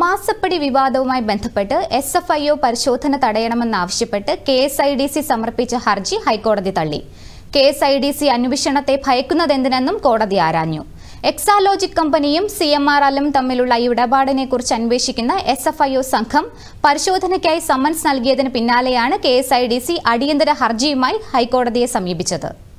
മാസപ്പടി വിവാദവുമായി ബന്ധപ്പെട്ട് S F I O പരിശോധന തടയണമെന്നാവശ്യപ്പെട്ട് K S I D C സമർപ്പിച്ച ഹർജി ഹൈക്കോടതി തള്ളി K S I D C അന്വേഷണത്തെ ഭയക്കുന്നതെന്തിനെന്നും കോടതി ആരാഞ്ഞു എക്സാലോജിക് കമ്പനിയും സി എം ആർ എല്ലും തമ്മിലുള്ള കുറിച്ച് അന്വേഷിക്കുന്ന എസ് എഫ് ഐ ഒ സംഘം പരിശോധനയ്ക്കായി സമൻസ് നൽകിയതിന് പിന്നാലെയാണ് K S I D C അടിയന്തര ഹർജിയുമായി ഹൈക്കോടതിയെ സമീപിച്ചത്